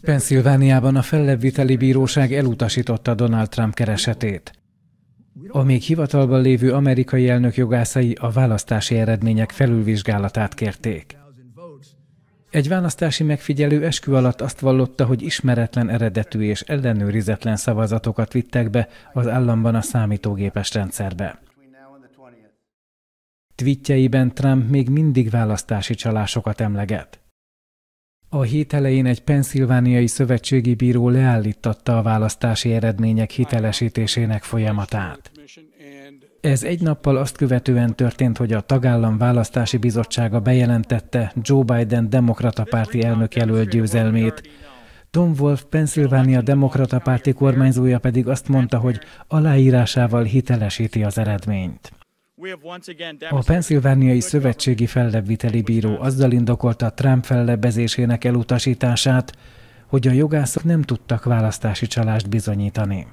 Pennsylvániában a fellebbviteli bíróság elutasította Donald Trump keresetét. A még hivatalban lévő amerikai elnök jogászai a választási eredmények felülvizsgálatát kérték. Egy választási megfigyelő eskü alatt azt vallotta, hogy ismeretlen eredetű és ellenőrizetlen szavazatokat vittek be az államban a számítógépes rendszerbe. Tweetjeiben Trump még mindig választási csalásokat emleget. A hét elején egy penszilvániai szövetségi bíró leállította a választási eredmények hitelesítésének folyamatát. Ez egy nappal azt követően történt, hogy a tagállam választási bizottsága bejelentette Joe Biden demokrata párti jelölt győzelmét. Tom Wolf, Pennsylvania demokrata párti kormányzója pedig azt mondta, hogy aláírásával hitelesíti az eredményt. A penszilvániai szövetségi fellebbviteli bíró azzal indokolta Trump fellebbezésének elutasítását, hogy a jogászok nem tudtak választási csalást bizonyítani.